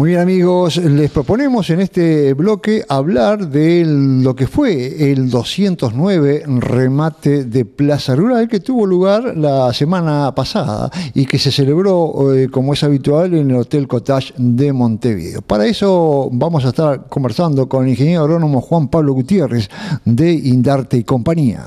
Muy bien amigos, les proponemos en este bloque hablar de lo que fue el 209 remate de Plaza Rural que tuvo lugar la semana pasada y que se celebró eh, como es habitual en el Hotel Cottage de Montevideo. Para eso vamos a estar conversando con el ingeniero agrónomo Juan Pablo Gutiérrez de Indarte y compañía.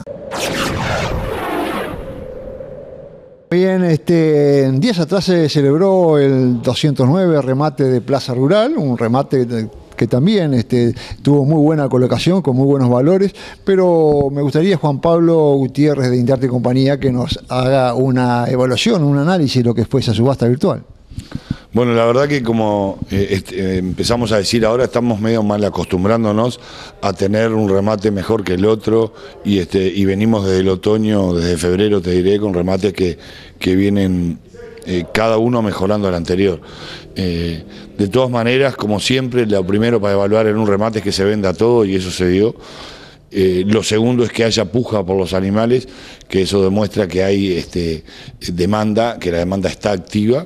Bien, este, días atrás se celebró el 209 remate de Plaza Rural, un remate que también este, tuvo muy buena colocación, con muy buenos valores, pero me gustaría Juan Pablo Gutiérrez de Intarte Compañía que nos haga una evaluación, un análisis de lo que fue esa subasta virtual. Bueno, la verdad que como eh, eh, empezamos a decir ahora, estamos medio mal acostumbrándonos a tener un remate mejor que el otro y, este, y venimos desde el otoño, desde febrero te diré, con remates que, vienen eh, cada uno mejorando al anterior. de todas maneras, como siempre, lo primero para evaluar en un remate es que se venda todo y eso se dio. lo segundo es que haya puja por los animales, que eso demuestra que hay este, demanda, que la demanda está activa.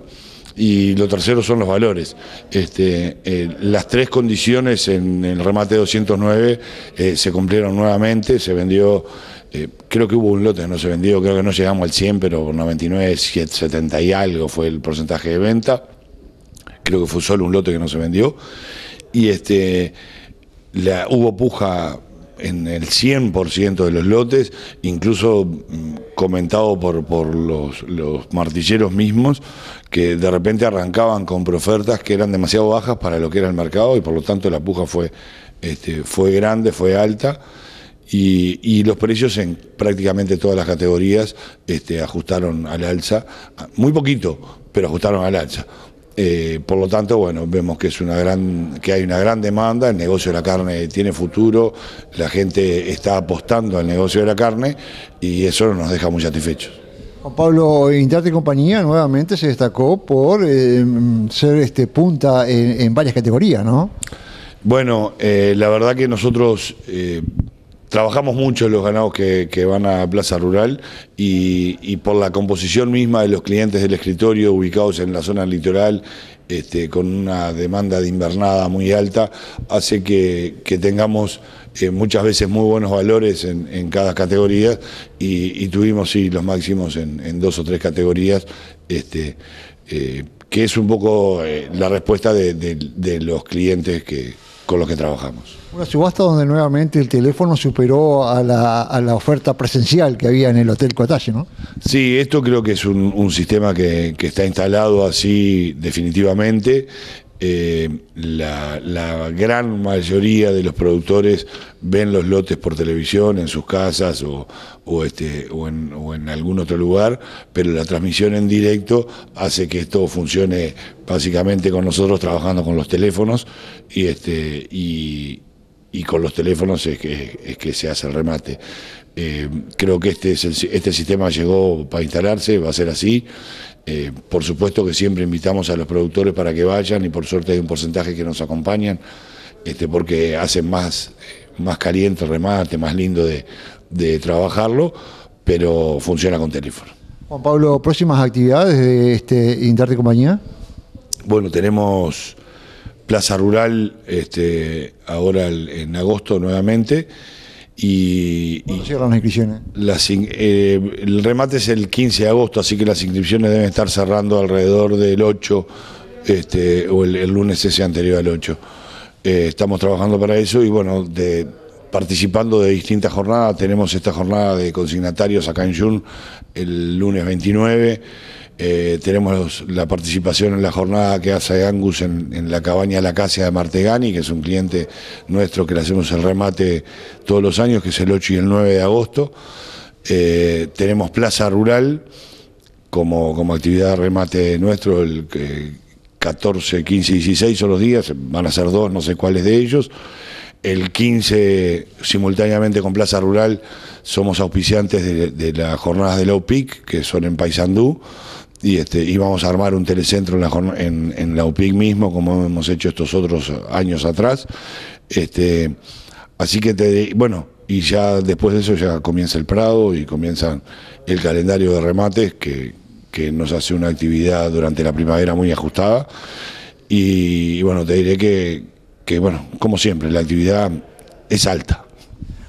Y lo tercero son los valores. Este, eh, las tres condiciones en el remate 209 eh, se cumplieron nuevamente, se vendió, eh, creo que hubo un lote que no se vendió, creo que no llegamos al 100, pero 99, 70 y algo fue el porcentaje de venta. Creo que fue solo un lote que no se vendió. Y este, hubo puja en el 100% de los lotes, incluso mm, comentado por, por los, los, martilleros mismos, que de repente arrancaban con ofertas que eran demasiado bajas para lo que era el mercado y por lo tanto la puja fue, este, fue grande, fue alta. Y, los precios en prácticamente todas las categorías este, ajustaron al alza, muy poquito, pero ajustaron al alza. Eh, por lo tanto, bueno, vemos que, es una gran, que hay una gran demanda, el negocio de la carne tiene futuro, la gente está apostando al negocio de la carne y eso nos deja muy satisfechos. Juan Pablo, y Compañía nuevamente se destacó por eh, ser este, punta en, varias categorías, ¿no? Bueno, eh, la verdad que nosotros Trabajamos mucho los ganados que, van a Plaza Rural y, por la composición misma de los clientes del escritorio ubicados en la zona litoral, este, con una demanda de invernada muy alta, hace que, tengamos eh, muchas veces muy buenos valores en, cada categoría y, tuvimos sí los máximos en, dos o tres categorías. Este, eh, que es un poco eh, la respuesta de los clientes que, con los que trabajamos. Una subasta donde nuevamente el teléfono superó a la, a la oferta presencial que había en el Hotel cotalle ¿no? Sí, esto creo que es un, un sistema que, que, está instalado así definitivamente eh, la, gran mayoría de los productores ven los lotes por televisión en sus casas o, este, o en, algún otro lugar, pero la transmisión en directo hace que esto funcione básicamente con nosotros trabajando con los teléfonos y, este, y, con los teléfonos es que, es que se hace el remate. Eh, creo que este, este sistema llegó para instalarse, va a ser así. Eh, por supuesto que siempre invitamos a los productores para que vayan y por suerte hay un porcentaje que nos acompañan, este, porque hacen más, eh, más caliente el remate, más lindo de, trabajarlo, pero funciona con teléfono. Juan Pablo, próximas actividades de este Interte Compañía. Bueno, tenemos Plaza Rural este, ahora en agosto nuevamente. Y, y cierran las inscripciones? Eh, el remate es el 15 de agosto, así que las inscripciones deben estar cerrando alrededor del 8 este, o el, lunes ese anterior al 8. Eh, estamos trabajando para eso y bueno, de, participando de distintas jornadas. Tenemos esta jornada de consignatarios acá en Jun el lunes 29. Eh, tenemos la participación en la jornada que hace Angus en, la cabaña La Casa de Martegani, que es un cliente nuestro que le hacemos el remate todos los años, que es el 8 y el 9 de agosto. Eh, tenemos Plaza Rural como, como actividad de remate nuestro, el 14, 15 y 16 son los días, van a ser dos, no sé cuáles de ellos. El 15, simultáneamente con Plaza Rural, somos auspiciantes de, de las jornadas de Low Peak, que son en Paysandú, y este, íbamos a armar un telecentro en la, en, UPIC mismo, como hemos hecho estos otros años atrás. Este, así que, te, bueno, y ya después de eso ya comienza el Prado y comienza el calendario de remates que, nos hace una actividad durante la primavera muy ajustada. Y, bueno, te diré que, que, bueno, como siempre, la actividad es alta.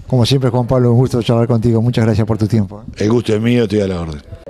Como siempre, Juan Pablo, un gusto charlar contigo. Muchas gracias por tu tiempo. El gusto es mío, estoy a la orden.